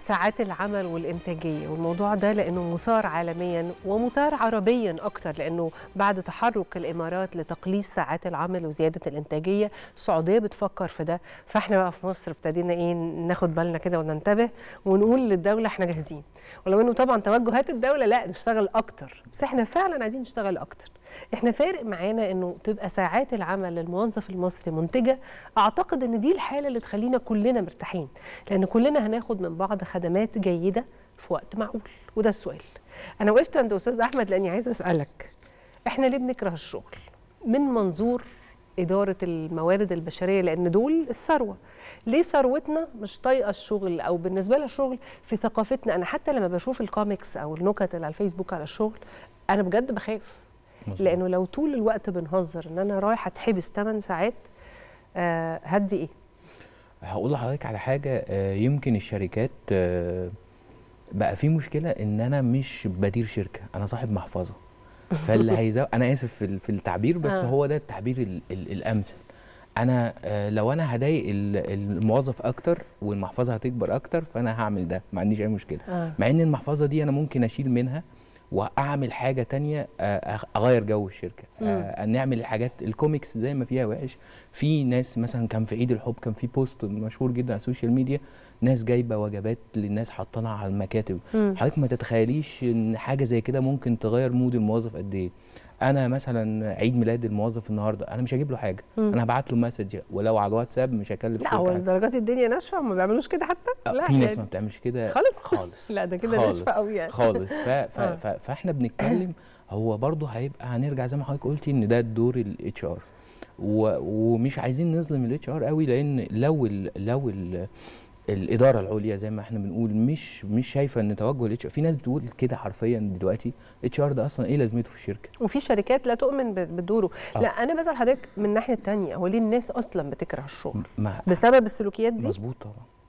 ساعات العمل والإنتاجية والموضوع ده لأنه مثار عالميا ومثار عربيا أكتر لأنه بعد تحرك الإمارات لتقليص ساعات العمل وزيادة الإنتاجية السعودية بتفكر في ده فإحنا بقى في مصر ابتدينا إيه ناخد بالنا كده وننتبه ونقول للدولة إحنا جاهزين ولو إنه طبعا توجهات الدولة لا نشتغل أكتر بس إحنا فعلا عايزين نشتغل أكتر احنا فارق معانا انه تبقى ساعات العمل للموظف المصري منتجه اعتقد ان دي الحاله اللي تخلينا كلنا مرتاحين لان كلنا هناخد من بعض خدمات جيده في وقت معقول وده السؤال انا وقفت عند استاذ احمد لاني عايزه اسالك احنا ليه بنكره الشغل من منظور إدارة الموارد البشرية لأن دول الثروة ليه ثروتنا مش طايقة الشغل أو بالنسبة لها الشغل في ثقافتنا أنا حتى لما بشوف الكوميكس أو النكت اللي على الفيسبوك على الشغل أنا بجد بخاف مزبوط. لانه لو طول الوقت بنهزر ان انا رايح اتحبس 8 ساعات آه هدي ايه هقول لحضرتك على حاجه آه يمكن الشركات آه بقى في مشكله ان انا مش بدير شركه انا صاحب محفظه فاللي هيزود انا اسف في التعبير بس آه. هو ده التعبير ال ال الامثل انا آه، لو انا هضايق الموظف اكتر والمحفظه هتكبر اكتر فانا هعمل ده ما عنديش اي مشكله آه. مع ان المحفظه دي انا ممكن اشيل منها واعمل حاجه تانية آه، اغير جو الشركه آه، آه، نعمل الحاجات الكوميكس زي ما فيها وحش في ناس مثلا كان في عيد الحب كان في بوست مشهور جدا على السوشيال ميديا ناس جايبه وجبات للناس حاطينها على المكاتب حضرتك ما تتخيليش ان حاجه زي كده ممكن تغير مود الموظف قد ايه انا مثلا عيد ميلاد الموظف النهارده انا مش هجيب له حاجه مم. انا هبعت له مسج ولو على الواتساب مش هكلف لا هو الدنيا ناشفه ما بيعملوش كده حتى آه، لا في ناس يعني ما بتعملش كده خالص خالص لا ده كده ناشفه قوي يعني خالص ف... ف... آه. ف... فاحنا بنتكلم هو برضه هيبقى هنرجع زي ما حضرتك قلتي ان ده دور الاتش ار و... ومش عايزين نظلم الاتش ار قوي لان لو ال لو ال الاداره العليا زي ما احنا بنقول مش مش شايفه ان توجه الاتش في ناس بتقول كده حرفيا دلوقتي اتش ار ده اصلا ايه لازمته في الشركه وفي شركات لا تؤمن بدوره آه. لا انا بسال حضرتك من الناحيه الثانيه هو ليه الناس اصلا بتكره الشغل بسبب السلوكيات دي مظبوط طبعا